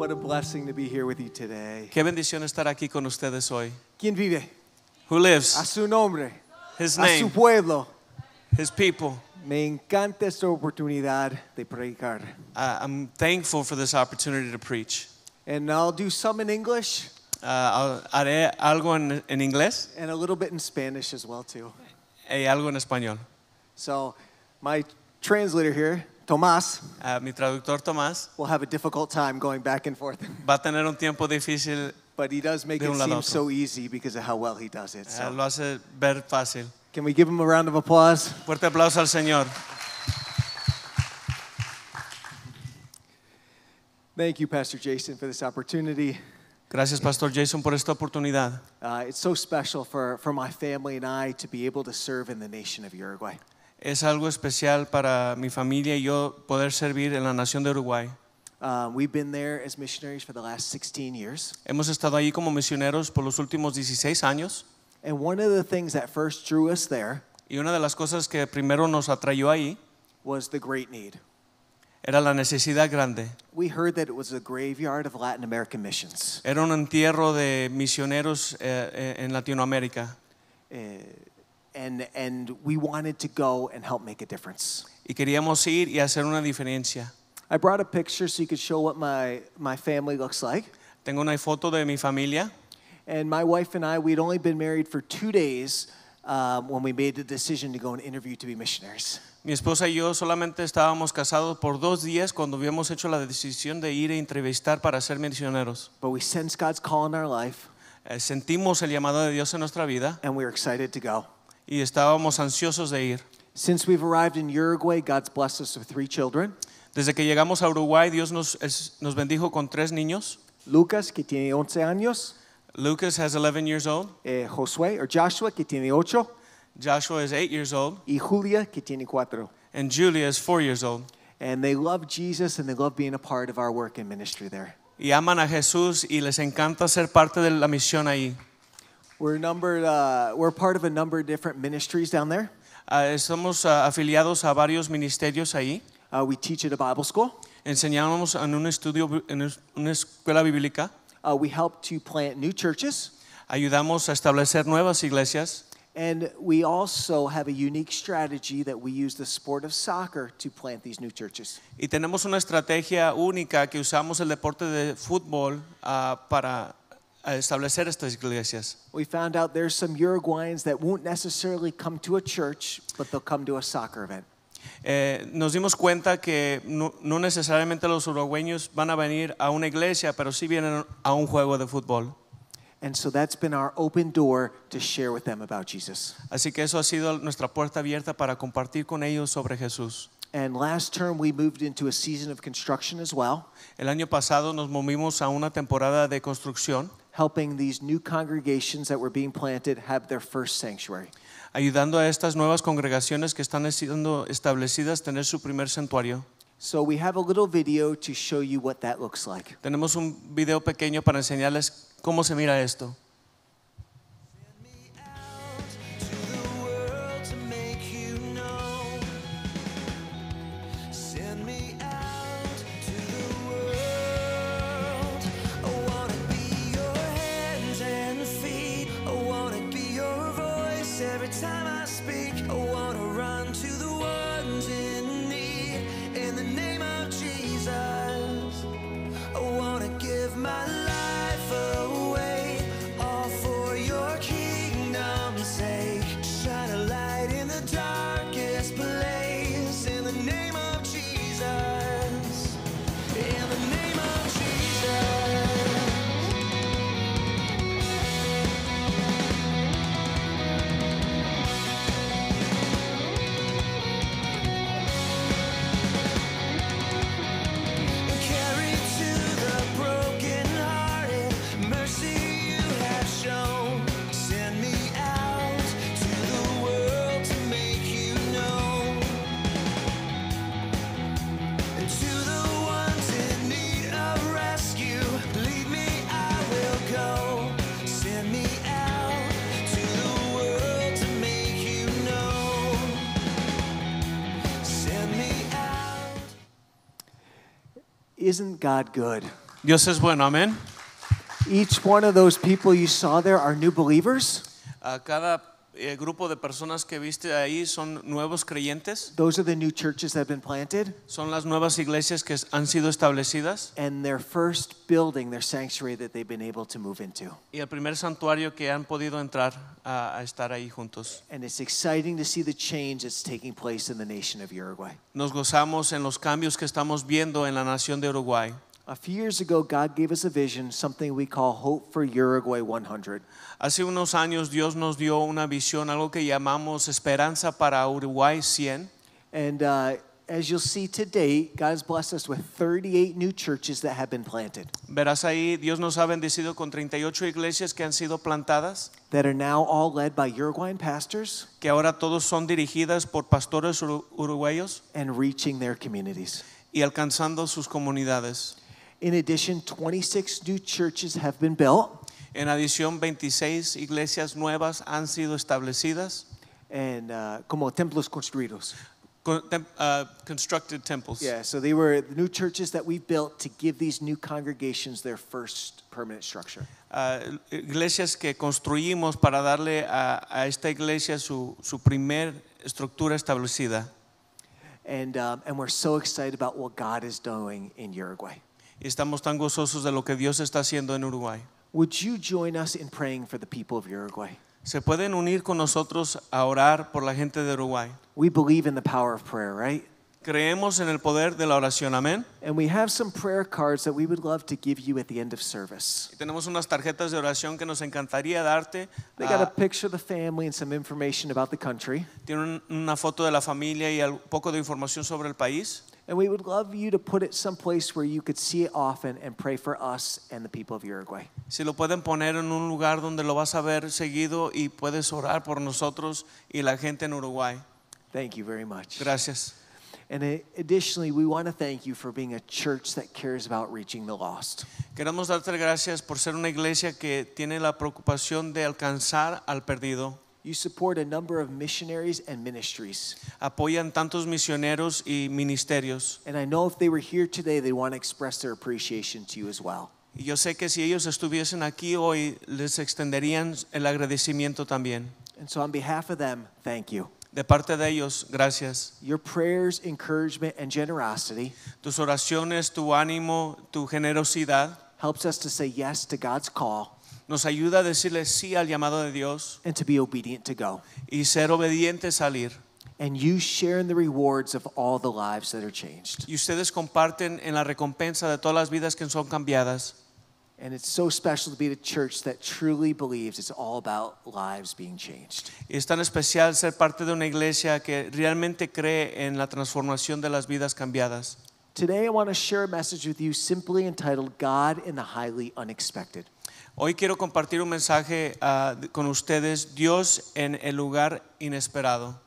What a blessing to be here with you today. Qué bendición estar aquí con ustedes hoy. ¿Quién vive? Who lives, A su nombre, His name, a su pueblo. His people. Me encanta esta oportunidad de predicar. Uh, I'm thankful for this opportunity to preach. And I'll do some in English Uh, haré algo en, en inglés and a little bit in Spanish as well too. y algo en español. So my translator here, Tomás, uh, mi traductor Tomás, will have a difficult time going back and forth. va a tener un tiempo difícil. But he does make it seem so easy because of how well he does it. So. Uh, lo hace ver fácil. Can we give him a round of applause? Fuerte aplauso al Señor. Thank you, Pastor Jason, for this opportunity. Gracias, Pastor Jason, por esta oportunidad. Uh, it's so special for, for my family and I to be able to serve in the nation of Uruguay. es algo especial para mi familia y yo poder servir en la nación de Uruguay. Hemos estado ahí como misioneros por los últimos 16 años. y una de las cosas que primero nos atrajo ahí was Era la necesidad grande. We heard that it was a graveyard of Latin American missions. Era un entierro de misioneros eh, eh, en Latinoamérica. Eh, and, and we wanted to go and help make a difference. Y queríamos ir y hacer una diferencia. I brought a picture so you could show what my, my family looks like. Tengo una foto de mi familia. And my wife and I, we'd only been married for two days um, when we made the decision to go and interview to be missionaries. Mi esposa y yo solamente estábamos casados por dos días cuando habíamos hecho la decisión de ir a entrevistar para ser misioneros. But we sense God's call in our life. Eh, Sentimos el llamado de Dios en nuestra vida and we're excited to go y estábamos ansiosos de ir. Since we've arrived in Uruguay, God's blessed us with three children. Desde que llegamos a Uruguay, Dios nos, nos bendijo con tres niños. Lucas, que tiene 11 años. Lucas has 11 years old, eh, Josué, or Joshua, que tiene 8. Joshua is 8 years old, Y Julia, que tiene 4. and Julia is 4 years old. And they love Jesus and they love being a part of our work and ministry there. Y aman a Jesús y les encanta ser parte de la misión ahí. We're numbered, uh, we're part of a number of different ministries down there. Uh, estamos uh, afiliados a varios ministerios ahí. Uh, we teach at a Bible school. Enseñamos en un estudio en una escuela bíblica. Uh, we help to plant new churches. Ayudamos a establecer nuevas iglesias. And we also have a unique strategy that we use the sport of soccer to plant these new churches. Y tenemos una estrategia única que usamos el deporte de fútbol uh, para a establecer estas iglesias. We found out there's some Uruguayans that won't necessarily come to a church, but they'll come to a soccer event. Eh, nos dimos cuenta que no, necesariamente los uruguayos van a venir a una iglesia, pero sí vienen a un juego de fútbol. Así que eso ha sido nuestra puerta abierta para compartir con ellos sobre Jesús. And last term we moved into a season of construction as well. El año pasado nos movimos a una temporada de construcción. helping these new congregations that were being planted have their first sanctuary. Ayudando a estas nuevas congregaciones que están siendo establecidas tener su primer santuario. So we have a little video to show you what that looks like. Tenemos un video pequeño para enseñarles cómo se mira esto. Isn't God good? Dios es bueno, amén. Each one of those people you saw there are new believers. Uh, cada el grupo de personas que viste ahí son nuevos creyentes. Son las nuevas iglesias que han sido establecidas. Y el primer santuario que han podido entrar a, estar ahí juntos. Nos gozamos en los cambios que estamos viendo en la nación de Uruguay. A few years ago, God gave us a vision, something we call Hope for Uruguay 100. Hace unos años Dios nos dio una visión, algo que llamamos Esperanza para Uruguay 100. And uh, as you'll see today, God has blessed us with 38 new churches that have been planted. Verás ahí, Dios nos ha bendecido con 38 iglesias que han sido plantadas. That are now all led by Uruguayan pastors. Que ahora todos son dirigidas por pastores uruguayos. And reaching their communities. Y alcanzando sus comunidades. In addition, 26 new churches have been built. En adición, 26 iglesias nuevas han sido establecidas. And uh, como templos construidos. Uh, constructed temples. Yeah, so they were the new churches that we built to give these new congregations their first permanent structure. Uh, iglesias que construimos para darle a, a esta iglesia su, su primer estructura establecida. And, um, and we're so excited about what God is doing in Uruguay y estamos tan gozosos de lo que Dios está haciendo en Uruguay. Would you join us in praying for the people of Uruguay? Se pueden unir con nosotros a orar por la gente de Uruguay. We believe in the power of prayer, right? Creemos en el poder de la oración, amén. And we have some prayer cards that we would love to give you at the end of service. Y tenemos unas tarjetas de oración que nos encantaría darte. They got a ah, picture of the family and some information about the country. Tienen una foto de la familia y un poco de información sobre el país. And we would love you to put it someplace where you could see it often and pray for us and the people of Uruguay. Si lo pueden poner en un lugar donde lo vas a ver seguido y puedes orar por nosotros y la gente en Uruguay. Thank you very much. Gracias. And additionally, we want to thank you for being a church that cares about reaching the lost. Queremos darte gracias por ser una iglesia que tiene la preocupación de alcanzar al perdido. You support a number of missionaries and ministries. Apoyan tantos misioneros y ministerios. And I know if they were here today, they want to express their appreciation to you as well. Y yo sé que si ellos estuviesen aquí hoy, les extenderían el agradecimiento también. And so on behalf of them, thank you. De parte de ellos, gracias. Your prayers, encouragement and generosity Tus oraciones, tu ánimo, tu generosidad helps us to say yes to God's call nos ayuda a decirle sí al llamado de Dios and to be obedient to go. y ser obediente al ir. And you share in the rewards of all the lives that are changed. Y ustedes comparten en la recompensa de todas las vidas que son cambiadas. And it's so special to be at a church that truly believes it's all about lives being changed. Es tan especial ser parte de una iglesia que realmente cree en la transformación de las vidas cambiadas. Today I want to share a message with you simply entitled God in the Highly Unexpected. Hoy quiero compartir un mensaje uh, con ustedes, Dios en el lugar inesperado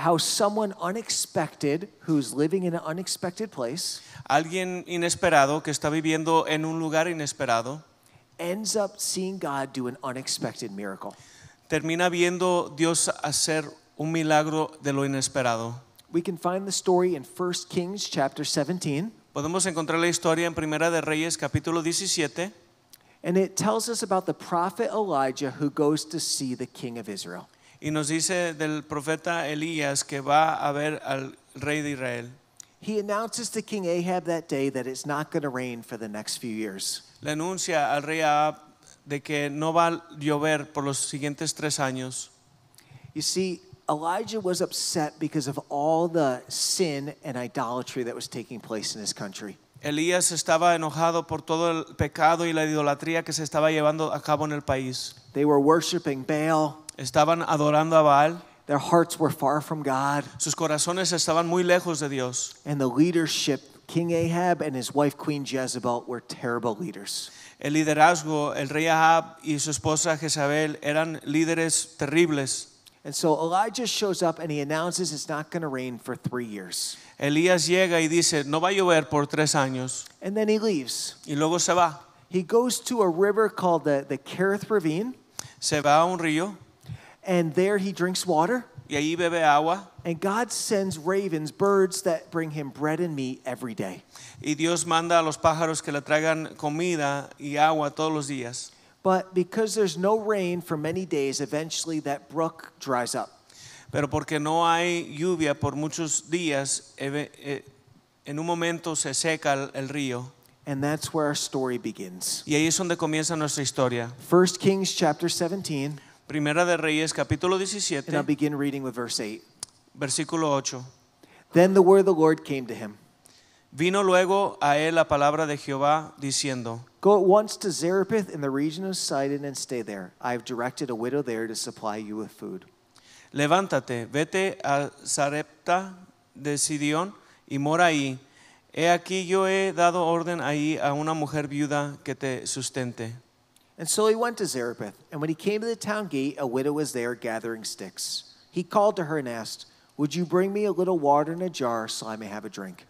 how someone unexpected who's living in an unexpected place alguien inesperado que está viviendo en un lugar inesperado ends up seeing God do an unexpected miracle. Termina viendo Dios hacer un milagro de lo inesperado. We can find the story in 1 Kings chapter 17. Podemos encontrar la historia en Primera de Reyes capítulo 17. And it tells us about the prophet Elijah who goes to see the king of Israel. Y nos dice del profeta Elías que va a ver al rey de Israel. He announces to King Ahab that day that it's not going to rain for the next few years. Le anuncia al rey Ahab de que no va a llover por los siguientes tres años. You see, Elijah was upset because of all the sin and idolatry that was taking place in his country. Elías estaba enojado por todo el pecado y la idolatría que se estaba llevando a cabo en el país. Estaban adorando a Baal. hearts Sus corazones estaban muy lejos de Dios. And El liderazgo, el rey Ahab y su esposa Jezabel eran líderes terribles. And so Elijah shows up and he announces it's not going to rain for three years. Elías llega y dice, no va a llover por tres años. And then he leaves. Y luego se va. He goes to a river called the, the Kerith Ravine. Se va a un río. And there he drinks water. Y ahí bebe agua. And God sends ravens, birds that bring him bread and meat every day. Y Dios manda a los pájaros que le traigan comida y agua todos los días. But because there's no rain for many days, eventually that brook dries up. Pero porque no hay lluvia por muchos días, eh, en un momento se seca el, río. And that's where our story begins. Y ahí es donde comienza nuestra historia. First Kings chapter 17. Primera de Reyes capítulo 17. And I'll begin reading with verse 8. Versículo 8. Then the word of the Lord came to him. Vino luego a él la palabra de Jehová diciendo: Go at once to Zarephath in the region of Sidon and stay there. I have directed a widow there to supply you with food. Levántate, vete a Zarepta de Sidón y mora ahí. He aquí yo he dado orden ahí a una mujer viuda que te sustente. And so he went to Zarephath, and when he came to the town gate, a widow was there gathering sticks. He called to her and asked, Would you bring me a little water in a jar so I may have a drink?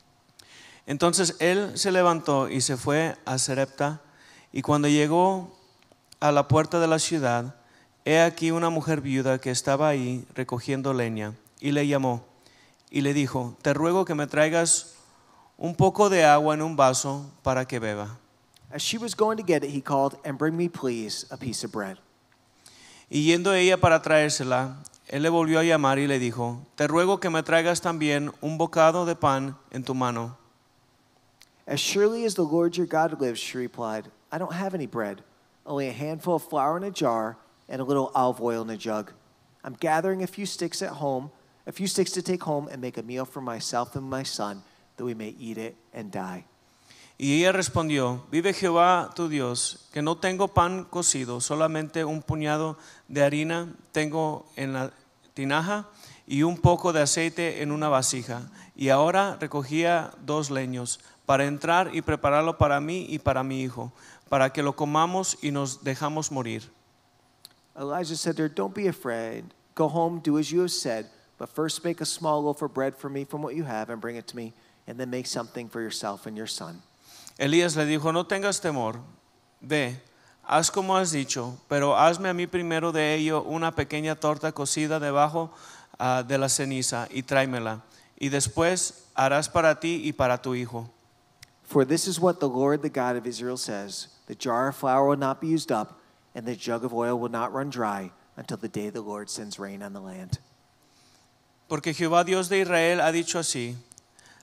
Entonces él se levantó y se fue a Serepta, y cuando llegó a la puerta de la ciudad, he aquí una mujer viuda que estaba ahí recogiendo leña, y le llamó, y le dijo, te ruego que me traigas un poco de agua en un vaso para que beba. she was going to get it, he called, and bring me, please, a piece of bread. Y yendo ella para traérsela, él le volvió a llamar y le dijo, te ruego que me traigas también un bocado de pan en tu mano. As surely as the Lord your God lives, she replied, I don't have any bread, only a handful of flour in a jar and a little olive oil in a jug. I'm gathering a few sticks at home, a few sticks to take home and make a meal for myself and my son, that we may eat it and die. Y ella respondió, vive Jehová tu Dios, que no tengo pan cocido, solamente un puñado de harina tengo en la tinaja y un poco de aceite en una vasija. Y ahora recogía dos leños para entrar y prepararlo para mí y para mi hijo, para que lo comamos y nos dejamos morir. Elijah said Don't be afraid. Go home, do as you have said, but first make a small loaf of bread for me from what you have and bring it to me, and then make something for yourself and your son. Elías le dijo, No tengas temor, ve, haz como has dicho, pero hazme a mí primero de ello una pequeña torta cocida debajo ah, de la ceniza y tráemela, y después harás para ti y para tu hijo. For this is what the Lord, the God of Israel, says The jar of flour will not be used up, and the jug of oil will not run dry until the day the Lord sends rain on the land. Porque Jehová Dios de Israel ha dicho así: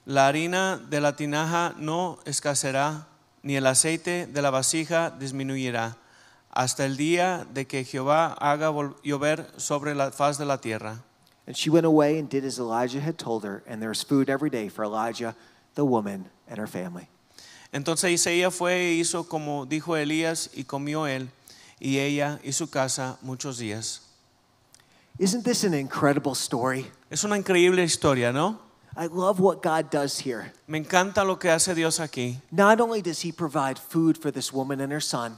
La harina de la tinaja no escaseará, ni el aceite de la vasija disminuirá, hasta el día de que Jehová haga llover sobre la faz de la tierra. And she went away and did as Elijah had told her, and there was food every day for Elijah, the woman, and her family. Entonces Isaías fue hizo como dijo Elías y comió él y ella y su casa muchos días. Isn't this an incredible story? Es una increíble historia, ¿no? I love what God does here. Me encanta lo que hace Dios aquí. Not only does he provide food for this woman and her son,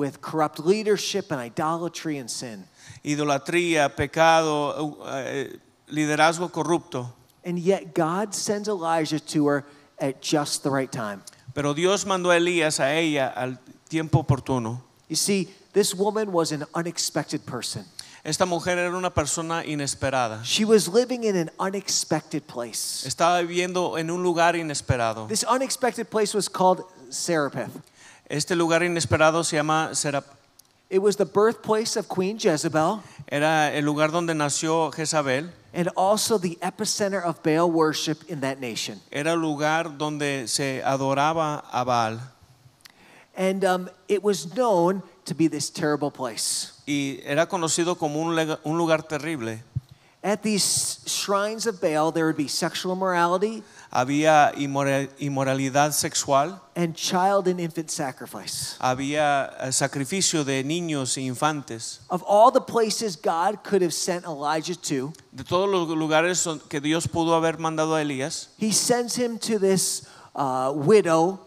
with corrupt leadership and idolatry and sin. Idolatría, pecado, uh, eh, liderazgo corrupto. And yet God sends Elijah to her at just the right time. Pero Dios mandó a Elías a ella al tiempo oportuno. You see, this woman was an unexpected person. Esta mujer era una persona inesperada. She was living in an unexpected place. Estaba viviendo en un lugar inesperado. This unexpected place was called Serapeth. Este lugar inesperado se llama Serap. It was the birthplace of Queen Jezebel. Era el lugar donde nació Jezabel. And also the epicenter of Baal worship in that nation. Era el lugar donde se adoraba a Baal. And um, it was known to be this terrible place. Y era conocido como un, un lugar terrible. At these shrines of Baal, there would be sexual morality. Había inmoralidad sexual. And child and infant sacrifice. Había eh, sacrificio de niños e infantes. Of all the places God could have sent Elijah to, de todos los lugares que Dios pudo haber mandado a Elías, he sends him to this uh, widow,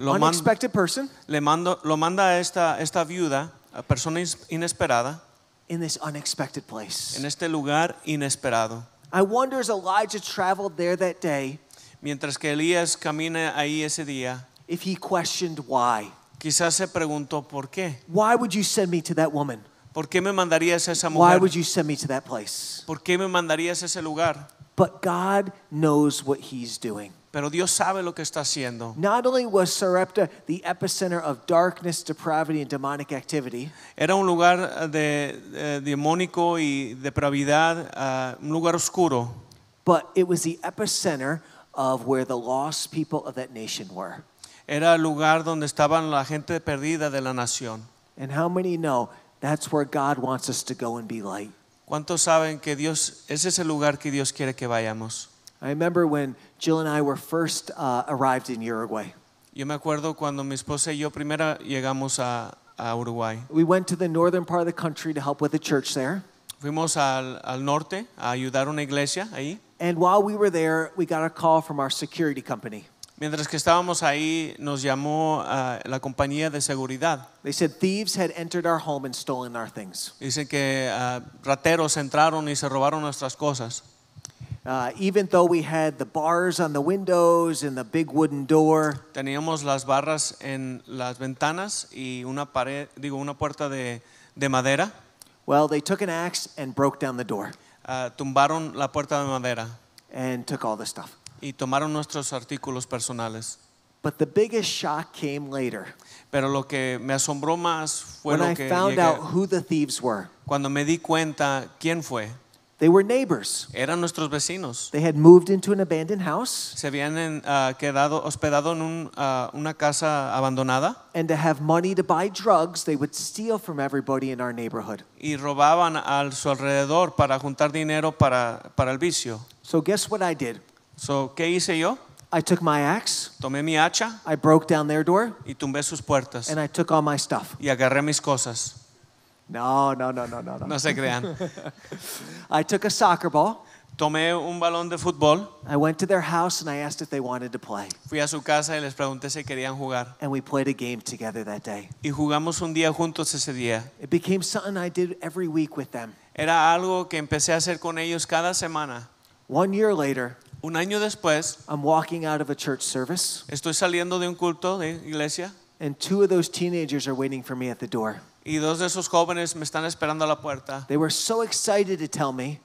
lo unexpected person. Le mando, lo manda a esta esta viuda, a persona inesperada. In this unexpected place. En este lugar inesperado. I wonder as Elijah traveled there that day. Mientras que Elías camina ahí ese día, if he questioned why, quizás se preguntó por qué. Why would you send me to that woman? ¿Por qué me mandarías a esa Why would you send me to that place? ¿Por qué me mandarías a ese lugar? But God knows what he's doing. Pero Dios sabe lo que está haciendo. Not only was Sarepta the epicenter of darkness, depravity, and demonic activity, Era un lugar eh, de, eh, demónico y depravidad, ah, un lugar oscuro, but it was the epicenter of where the lost people of that nation were. Era el lugar donde estaban la gente perdida de la nación. And how many know that's where God wants us to go and be light? ¿Cuántos saben que Dios ese es el lugar que Dios quiere que vayamos? I remember when Jill and I were first uh, arrived in Uruguay. Yo me acuerdo cuando mi esposa y yo primero llegamos a, a Uruguay. We went to the northern part of the country to help with the church there. Fuimos al, al norte a ayudar una iglesia ahí. And while we were there, we got a call from our security company. Mientras que estábamos ahí, nos llamó uh, la compañía de seguridad. They said thieves had entered our home and stolen our things. Dicen que uh, rateros entraron y se robaron nuestras cosas. Uh, even though we had the bars on the windows and the big wooden door, Teníamos las barras en las ventanas y una pared, digo, una puerta de, de madera. well, they took an axe and broke down the door. Ah, tumbaron la puerta de madera y tomaron nuestros artículos personales. Pero lo que me asombró más fue lo que cuando me di cuenta quién fue. They were neighbors. Eran nuestros vecinos. They had moved into an abandoned house. Se habían uh, quedado hospedado en un, uh, una casa abandonada. And to have money to buy drugs, they would steal from everybody in our neighborhood. Y robaban a su alrededor para juntar dinero para para el vicio. So guess what I did? So qué hice yo? I took my axe. Tomé mi hacha. I broke down their door. Y tumbé sus puertas. And I took all my stuff. Y agarré mis cosas. No, no, no, no, no. No, no se crean. I took a soccer ball. Tomé un balón de fútbol. I went to their house and I asked if they wanted to play. Fui a su casa y les pregunté si querían jugar. And we played a game together that day. Y jugamos un día juntos ese día. It became something I did every week with them. Era algo que empecé a hacer con ellos cada semana. One year later, un año después, I'm walking out of a church service. Estoy saliendo de un culto de iglesia. And two of those teenagers are waiting for me at the door. Y dos de esos jóvenes me están esperando a la puerta.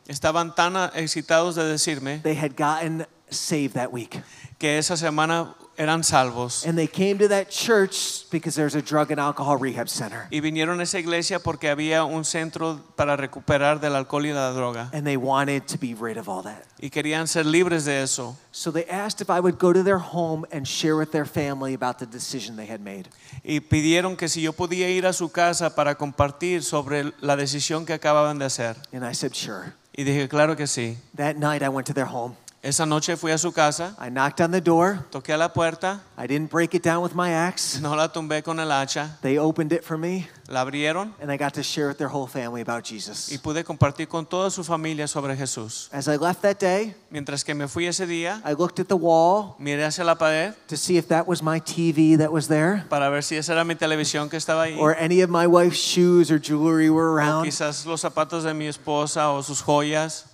Estaban tan excitados de decirme they had gotten saved that week. que esa semana eran salvos. And they came to that church because there's a drug and alcohol rehab center. Y vinieron a esa iglesia porque había un centro para recuperar del alcohol y la droga. And they wanted to be rid of all that. Y querían ser libres de eso. So they asked if I would go to their home and share with their family about the decision they had made. Y pidieron que si yo podía ir a su casa para compartir sobre la decisión que acababan de hacer. And I said sure. Y dije claro que sí. That night I went to their home. Esa noche fui a su casa. I knocked on the door. Toqué a la puerta. I didn't break it down with my axe. No la tumbé con el hacha. They opened it for me. La abrieron. And I got to share with their whole family about Jesus. Y pude compartir con toda su familia sobre Jesús. As I left that day, mientras que me fui ese día, I looked at the wall. Miré hacia la pared. To see if that was my TV that was there. Para ver si esa era mi televisión que estaba ahí. Or any of my wife's shoes or jewelry were around. O quizás los zapatos de mi esposa o sus joyas.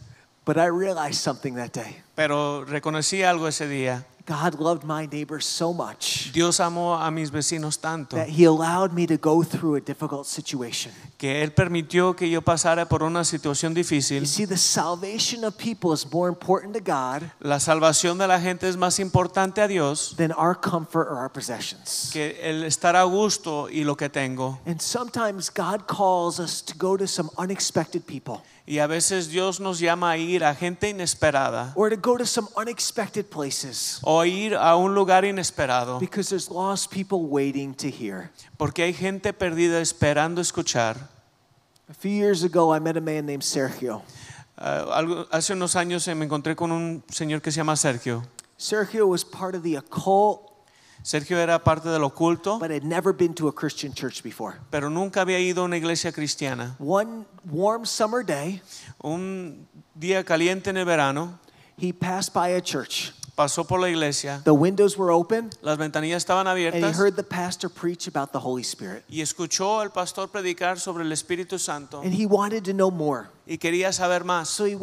But I realized something that day. Pero reconocí algo ese día. God loved my neighbor so much. Dios amó a mis vecinos tanto. That he allowed me to go through a difficult situation. Que él permitió que yo pasara por una situación difícil. You see, the salvation of people is more important to God. La salvación de la gente es más importante a Dios. Than our comfort or our possessions. Que el estar a gusto y lo que tengo. And sometimes God calls us to go to some unexpected people. Y a veces Dios nos llama a ir a gente inesperada. o a O ir a un lugar inesperado. Porque hay gente perdida esperando escuchar. A few years ago I met a man named Sergio. Eh, hace unos años eh, me encontré con un señor que se llama Sergio. Sergio was part of the occult Sergio era parte del oculto. Pero nunca había ido a una iglesia cristiana. un día caliente en el verano, Pasó por la iglesia. Las ventanillas estaban abiertas. Y escuchó al pastor predicar sobre el Espíritu Santo. y quería saber más. Se,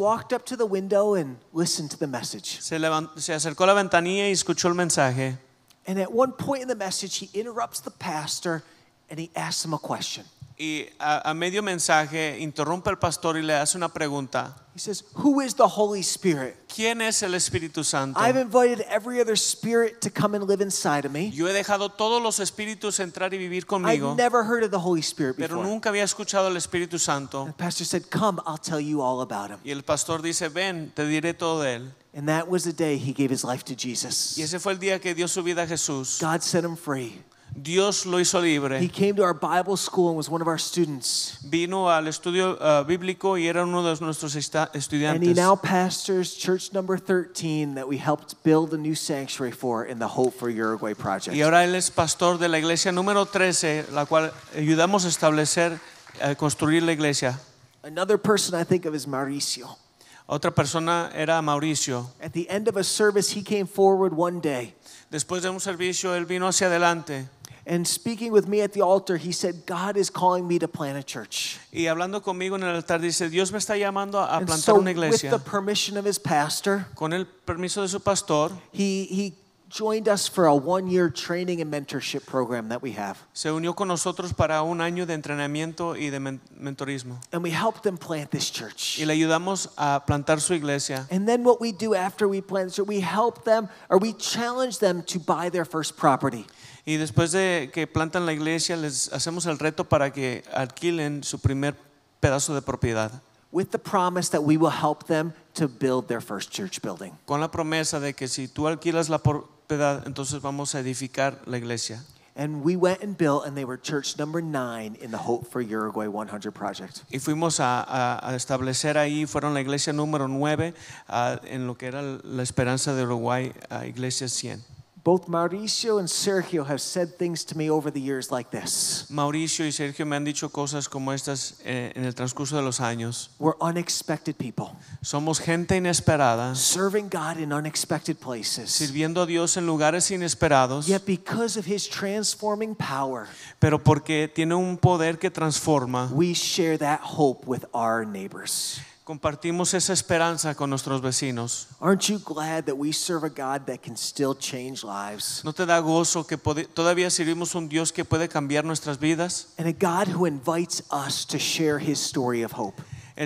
se acercó a la ventanilla y escuchó el mensaje. And at one point in the message, he interrupts the pastor and he asks him a question. y a, a, medio mensaje interrumpe el pastor y le hace una pregunta. He says, "Who is the Holy Spirit?" ¿Quién es el Espíritu Santo? I've invited every other spirit to come and live inside of me. Yo he dejado todos los espíritus entrar y vivir conmigo. I've never heard of the Holy Spirit before. Pero nunca había escuchado al Espíritu Santo. And the pastor said, "Come, I'll tell you all about him." Y el pastor dice, "Ven, te diré todo de él." And that was the day he gave his life to Jesus. Y ese fue el día que dio su vida a Jesús. God set him free. Dios lo hizo libre. He came to our Bible school and was one of our students. Vino al estudio uh, bíblico y era uno de nuestros estudiantes. And he now pastors church number 13 that we helped build a new sanctuary for in the Hope for Uruguay project. Y ahora él es pastor de la iglesia número 13, la cual ayudamos a establecer a construir la iglesia. Another person I think of is Mauricio. Otra persona era Mauricio. At the end of a service he came forward one day. Después de un servicio él vino hacia adelante. And speaking with me at the altar, he said, God is calling me to plant a church. Y hablando conmigo en el altar dice, Dios me está llamando a plantar so una iglesia. With the permission of his pastor, con el permiso de su pastor, he he joined us for a one-year training and mentorship program that we have. Se unió con nosotros para un año de entrenamiento y de mentorismo. And we helped them plant this church. Y le ayudamos a plantar su iglesia. And then what we do after we plant, so we help them or we challenge them to buy their first property. Y después de que plantan la iglesia, les hacemos el reto para que alquilen su primer pedazo de propiedad. With the promise that we will help them to build their first church building. Con la promesa de que si tú alquilas la propiedad, entonces vamos a edificar la iglesia. And we went and built, and they were church number in the Hope for Uruguay 100 project. Y fuimos a, a, establecer ahí, fueron la iglesia número nueve ah, en lo que era la esperanza de Uruguay, iglesia 100. Both Mauricio and Sergio have said things to me over the years like this. Mauricio y Sergio me han dicho cosas como estas eh, en el transcurso de los años. We're unexpected people. Somos gente inesperada. Serving God in unexpected places. Sirviendo a Dios en lugares inesperados. Yet because of his transforming power. Pero porque tiene un poder que transforma. We share that hope with our neighbors. Compartimos esa esperanza con nuestros vecinos. ¿No te da gozo que todavía servimos un Dios que puede cambiar nuestras vidas? El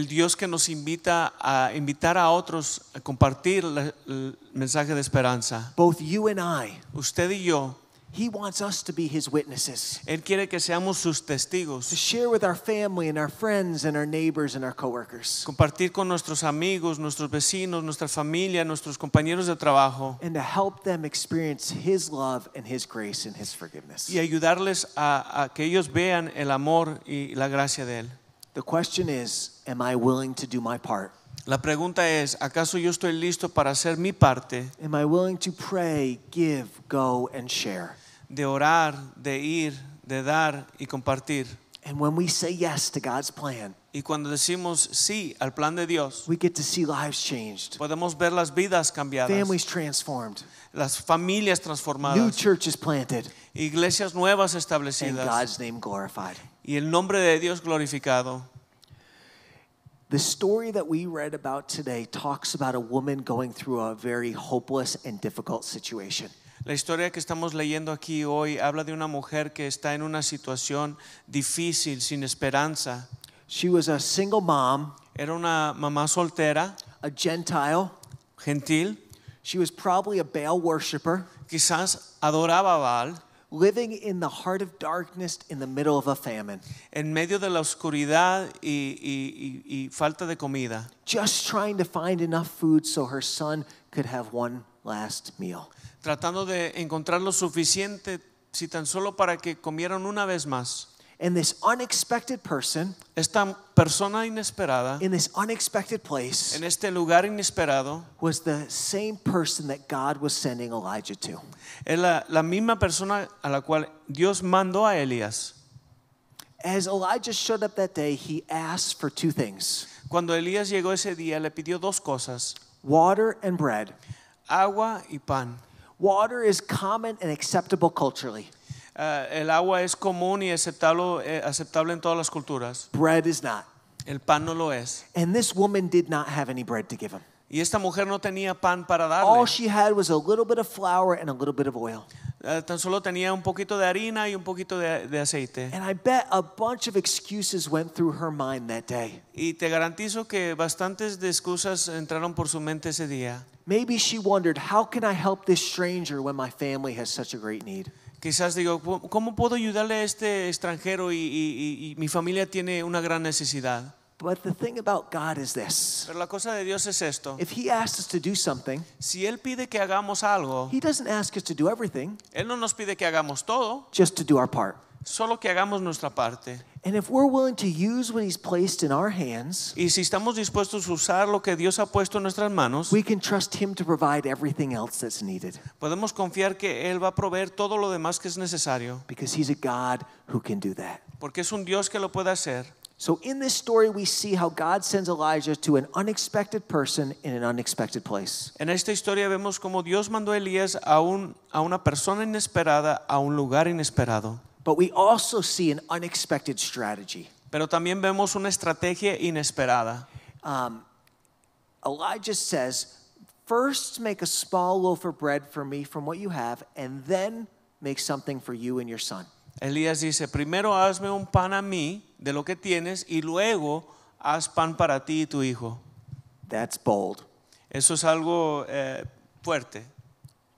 Dios que nos invita a invitar a otros a compartir el mensaje de esperanza. Both you and I. Usted y yo He wants us to be his witnesses. Él quiere que seamos sus testigos. To share with our family and our friends and our neighbors and our coworkers. Compartir con nuestros amigos, nuestros vecinos, nuestra familia, nuestros compañeros de trabajo. And to help them experience his love and his grace and his forgiveness. Y ayudarles a, a que ellos vean el amor y la gracia de él. The question is, am I willing to do my part? La pregunta es, ¿acaso yo estoy listo para hacer mi parte? Am I willing to pray, give, go and share? de orar, de ir, de dar y compartir. And when we say yes to God's plan, y cuando decimos sí al plan de Dios, we get to see lives changed. Podemos ver las vidas cambiadas. Families transformed. Las familias transformadas. New churches planted. Iglesias nuevas establecidas. And God's name glorified. Y el nombre de Dios glorificado. The story that we read about today talks about a woman going through a very hopeless and difficult situation. La historia que estamos leyendo aquí hoy habla de una mujer que está en una situación difícil, sin esperanza. She was a single mom, Era una mamá soltera, a Gentile. gentil, She was probably a Baal quizás adoraba a Baal living in the heart of darkness in the middle of a famine, en medio de la oscuridad y, y- y- y falta de comida, just trying to find enough food so her son could have one last meal tratando de encontrar lo suficiente si tan solo para que comieran una vez más. esta persona inesperada, en este lugar inesperado, was Es la, misma persona a la cual Dios mandó a Elías. Cuando Elías llegó ese día, le pidió dos cosas. Water and bread. Agua y pan. Water is common and acceptable culturally. Uh, el agua es común y aceptable, eh, aceptable en todas las culturas. Bread is not. El pan no lo es. And this woman did not have any bread to give him. Y esta mujer no tenía pan para darle. All she had was a little bit of flour and a little bit of oil. Uh, tan solo tenía un poquito de harina y un poquito de, de aceite. And I bet a bunch of excuses went through her mind that day. Y te garantizo que bastantes de excusas entraron por su mente ese día. Maybe she wondered, how can I help this stranger when my family has such a great need? Quizás digo, ¿cómo puedo ayudarle a este extranjero y, y, y, mi familia tiene una gran necesidad? But the thing about God is this. Pero la cosa de Dios es esto. If he asks us to do something, si él pide que hagamos algo, he doesn't ask us to do everything. Él no nos pide que hagamos todo, just to do our part. Solo que hagamos nuestra parte. y si estamos dispuestos a usar lo que Dios ha puesto en nuestras manos, Podemos confiar que él va a proveer todo lo demás que es necesario. Porque es un Dios que lo puede hacer. En esta historia vemos cómo Dios mandó a Elías a a una persona inesperada a un lugar inesperado. But we also see an unexpected strategy. Pero también vemos una estrategia inesperada. Um, Elijah says, First, make a small loaf of bread for me from what you have, and then make something for you and your son. Elías dice, primero hazme un pan a mí de lo que tienes y luego haz pan para ti y tu hijo. That's bold. Eso es algo eh, fuerte.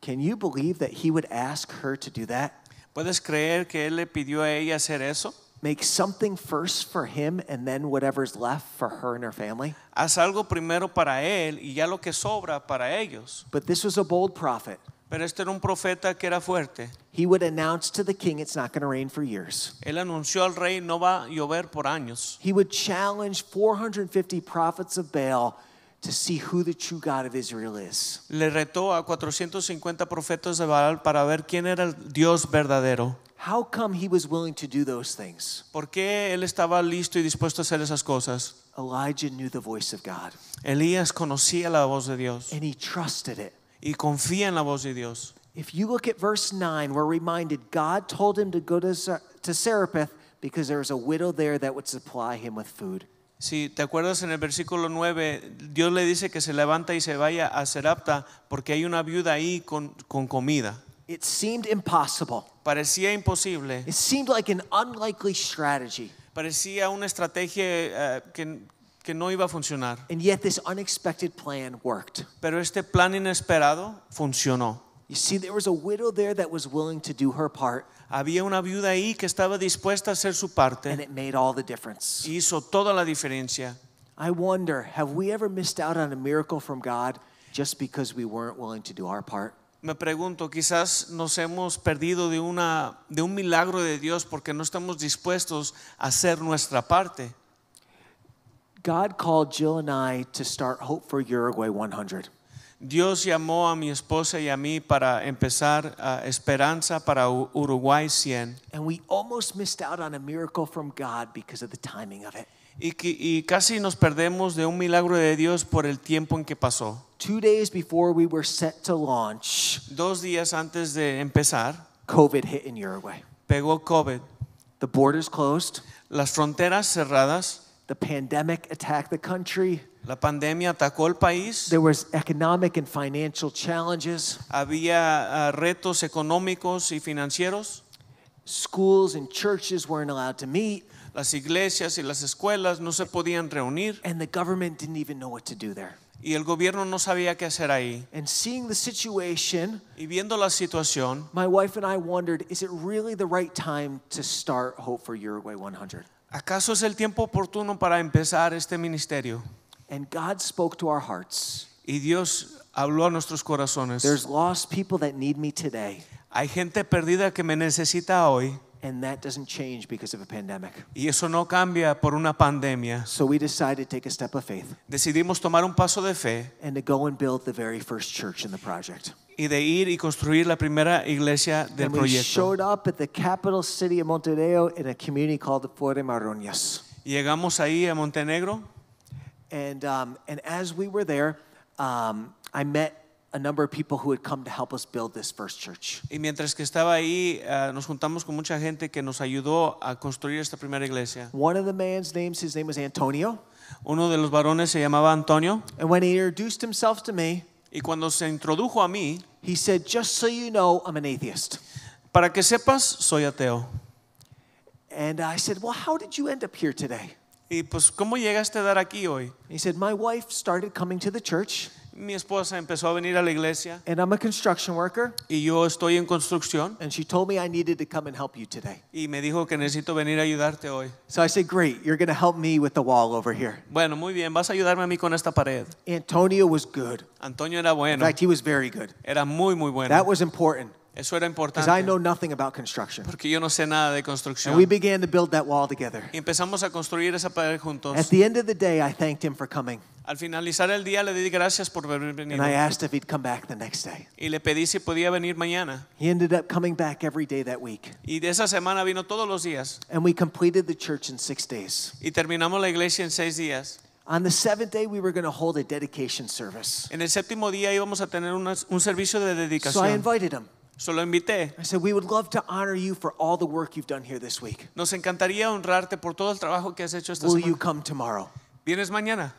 Can you believe that he would ask her to do that? ¿Puedes creer que él le pidió a ella hacer eso? Make something first for him and then whatever's left for her and her family. Haz algo primero para él y ya lo que sobra para ellos. But this was a bold prophet. Pero este era un profeta que era fuerte. He would announce to the king it's not going to rain for years. Él anunció al rey no va a llover por años. He would challenge 450 prophets of Baal to see who the true God of Israel is. Le retó a 450 profetas de Baal para ver quién era el Dios verdadero. How come he was willing to do those things? ¿Por qué él estaba listo y dispuesto a hacer esas cosas? Elijah knew the voice of God. Elías conocía la voz de Dios. And he trusted it. Y confía en la voz de Dios. If you look at verse 9, we're reminded God told him to go to, to Serapeth because there was a widow there that would supply him with food. Si te acuerdas en el versículo 9, Dios le dice que se levanta y se vaya a Serapta porque hay una viuda ahí con, con comida. impossible. Parecía imposible. Parecía una estrategia eh, que, que no iba a funcionar. plan Pero este plan inesperado funcionó. You see, there was a widow there that was willing to do her part. Había una viuda ahí que estaba dispuesta a hacer su parte. and Hizo toda la diferencia. I wonder, have we ever missed out on a miracle from God just because we weren't willing to do our part? Me pregunto, quizás nos hemos perdido de, una, de un milagro de Dios porque no estamos dispuestos a hacer nuestra parte. God called Jill and I to start Hope for Uruguay 100. Dios llamó a mi esposa y a mí para empezar a Esperanza para Uruguay 100. Y, casi nos perdemos de un milagro de Dios por el tiempo en que pasó. were Dos días antes de empezar. COVID hit in Uruguay. Pegó COVID. Las fronteras cerradas. The pandemic attacked the country. La pandemia atacó el país. There was economic and financial challenges. Había uh, retos económicos y financieros. Schools and churches weren't allowed to meet. Las iglesias y las escuelas no se podían reunir. And the government didn't even know what to do there. Y el gobierno no sabía qué hacer ahí. And seeing the situation, y viendo la situación, my wife and I wondered, is it really the right time to start Hope for Uruguay 100? ¿Acaso es el tiempo oportuno para empezar este ministerio? And God spoke to our hearts. Y Dios habló a nuestros corazones. There's lost people that need me today. Hay gente perdida que me necesita hoy. And that doesn't change because of a pandemic. Y eso no cambia por una pandemia. So we decided to take a step of faith. Decidimos tomar un paso de fe. And to go and build the very first church in the project. Y de ir y construir la primera iglesia del and proyecto. We showed up at the capital city of Montenegro in a community called Fuerte Maroñas. Llegamos ahí a Montenegro And, um, and as we were there, um, I met a number of people who had come to help us build this first church. Y mientras que estaba ahí, uh, nos juntamos con mucha gente que nos ayudó a construir esta primera iglesia. One of the man's names, his name was Antonio. Uno de los varones se llamaba Antonio. And when he introduced himself to me, y cuando se introdujo a mí, he said, "Just so you know, I'm an atheist." Para que sepas, soy ateo. And I said, "Well, how did you end up here today?" Y pues, ¿cómo llegaste a dar aquí hoy? He said, My wife started coming to the church. Mi esposa empezó a venir a la iglesia. And I'm a construction worker. Y yo estoy en construcción. And she told me I needed to come and help you today. Y me dijo que necesito venir a ayudarte hoy. So I said, "Great, you're going to help me with the wall over here." Bueno, muy bien, vas a ayudarme a mí con esta pared. Antonio was good. Antonio era bueno. In fact, he was very good. Era muy muy bueno. That was important. Eso era importante. I know nothing about construction. Porque yo no sé nada de construcción. And we began to build that wall together. Y empezamos a construir esa pared juntos. At the end of the day, I thanked him for coming. Al finalizar el día le di gracias por haber venido. And I asked if he'd come back the next day. Y le pedí si podía venir mañana. He ended up coming back every day that week. Y de esa semana vino todos los días. And we completed the church in six days. Y terminamos la iglesia en seis días. On the seventh day, we were going to hold a dedication service. En el séptimo día íbamos a tener un servicio de dedicación. So I invited him. Solo lo invité. I said, we would love to honor you for all the work you've done here this week. Nos encantaría honrarte por todo el trabajo que has hecho esta Will semana. you come tomorrow? ¿Vienes mañana?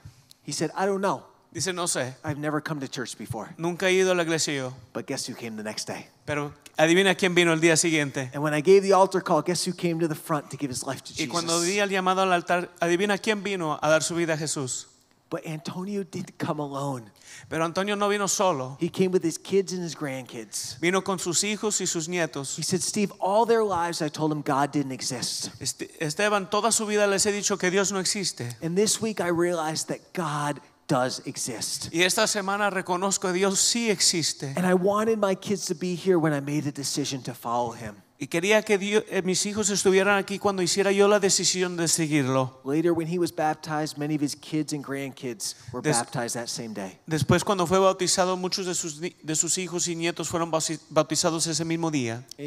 He said, I don't know. Dice, no sé. I've never come to church before. Nunca he ido a la iglesia yo. But guess who came the next day? Pero adivina quién vino el día siguiente. And when I gave the altar call, guess who came to the front to give his life to Jesus? Y cuando di el llamado al altar, adivina quién vino a dar su vida a Jesús. But Antonio didn't come alone. Pero Antonio no vino solo. He came with his kids and his grandkids. Vino con sus hijos y sus nietos. He said, Steve, all their lives I told them God didn't exist. Esteban, toda su vida les he dicho que Dios no existe. And this week I realized that God does exist. Y esta semana reconozco que Dios sí existe. And I wanted my kids to be here when I made the decision to follow him. Y quería que eh, mis hijos estuvieran aquí cuando hiciera yo la decisión de seguirlo. Después, cuando fue bautizado, muchos de sus de sus hijos y nietos fueron bautizados ese mismo día. Y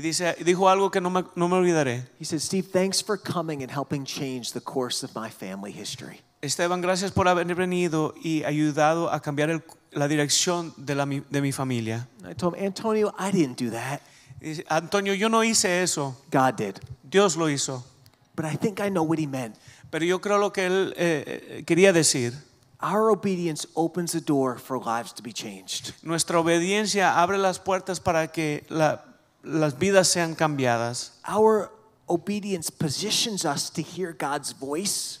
dice, dijo algo que no me, no me olvidaré. Steve, thanks for coming and helping change the course of my family history. Esteban, gracias por haber venido y ayudado a cambiar el la dirección de, la, de mi familia. Antonio, I didn't do that. Antonio, yo no hice eso. God did. Dios lo hizo. But I think I know what he meant. Pero yo creo lo que él eh, eh, quería decir. Our obedience opens the door for lives to be changed. Nuestra obediencia abre las puertas para que la, las vidas sean cambiadas. Our obedience positions us to hear God's voice.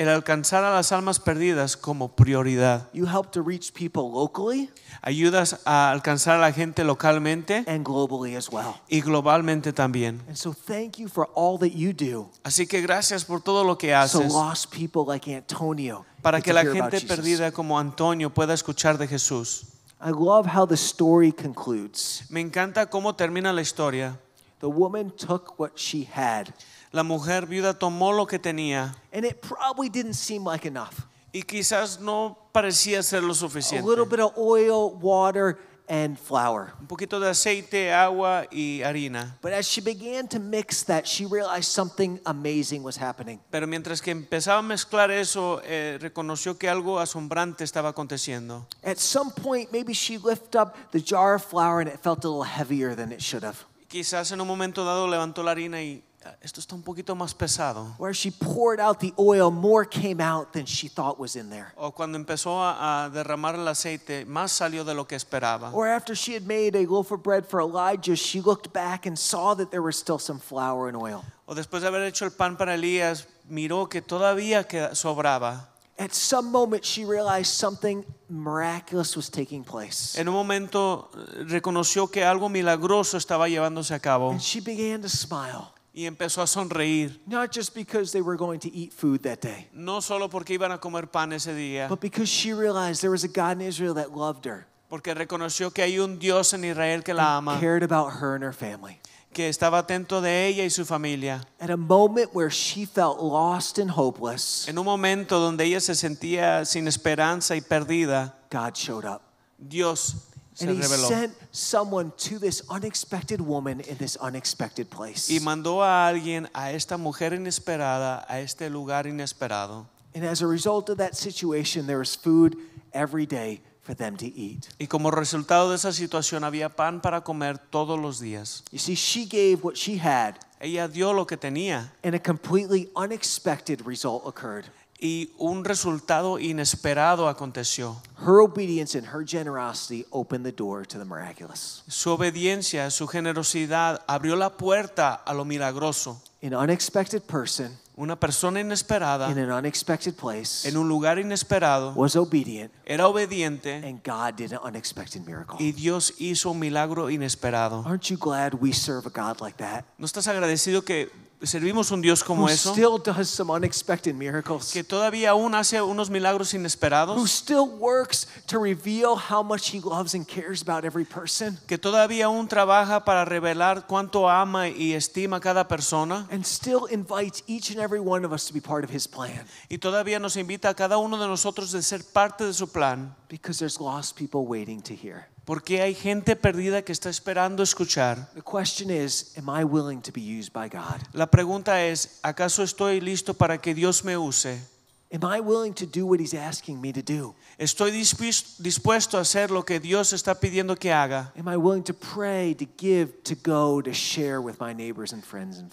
el alcanzar a las almas perdidas como prioridad. people Ayudas a alcanzar a la gente localmente y globalmente también. Así que gracias por todo lo que haces people Antonio. para que la gente perdida como Antonio pueda escuchar de Jesús. Me encanta cómo termina la historia. The woman took what she had la mujer viuda tomó lo que tenía. Y quizás no parecía ser lo suficiente. Un poquito de aceite, agua y harina. Pero mientras que empezaba a mezclar eso, eh, reconoció que algo asombrante estaba aconteciendo. Quizás en un momento dado levantó la harina y esto está un poquito más pesado. Where she poured out the oil, more came out than she thought was in there. O cuando empezó a, a derramar el aceite, más salió de lo que esperaba. Or after she had made a loaf of bread for Elijah, she looked back and saw that there was still some flour and oil. O después de haber hecho el pan para Elías, miró que todavía sobraba. At some moment she realized something miraculous was taking place. En un momento eh, reconoció que algo milagroso estaba llevándose a cabo. And she began to smile y empezó a sonreír. Not just because they were going to eat food that day, No solo porque iban a comer pan ese día, but because she realized there was a God in Israel that loved her, porque reconoció que hay un Dios en Israel que la ama, cared about her and her family. que estaba atento de ella y su familia. At a moment where she felt lost and hopeless, En un momento donde ella se sentía sin esperanza y perdida, God showed up. Dios and he reveló. sent someone to this unexpected woman in this unexpected place. Y mandó a alguien a esta mujer inesperada a este lugar inesperado. And as a result of that situation, there was food every day for them to eat. Y como resultado de esa situación había pan para comer todos los días. You see, she gave what she had. Ella dio lo que tenía. And a completely unexpected result occurred. y un resultado inesperado aconteció. Su obediencia, su generosidad abrió la puerta a lo milagroso. An unexpected person, una persona inesperada, place, en un lugar inesperado, era obediente, Y Dios hizo un milagro inesperado. ¿No estás agradecido que servimos un Dios como eso still does some unexpected miracles, que todavía aún hace unos milagros inesperados, que todavía aún trabaja para revelar cuánto ama y estima cada persona y todavía nos invita a cada uno de nosotros de ser parte de su plan because there's lost people waiting to hear. Porque hay gente perdida que está esperando escuchar. La pregunta es, ¿acaso estoy listo para que Dios me use? Estoy dispuesto a hacer lo que Dios está pidiendo que haga.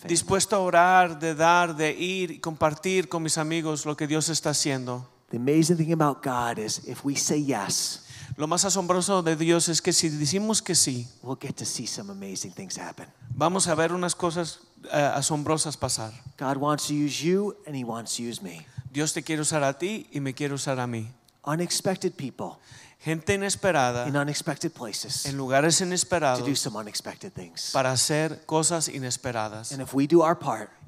Dispuesto a orar, de dar, de ir y compartir con mis amigos lo que Dios está haciendo. The amazing thing about God is if we say yes, lo más asombroso de Dios es que si decimos que sí, vamos a ver unas cosas eh, asombrosas pasar. Dios te quiere usar a ti y me quiere usar a mí. Gente inesperada. En lugares inesperados. Para hacer cosas inesperadas.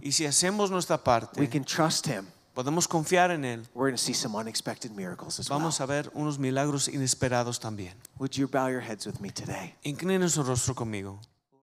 y si hacemos nuestra parte, podemos confiar trust him. Podemos confiar en él. Vamos a ver unos milagros inesperados también. Would you bow your heads with me today? Incline su rostro conmigo.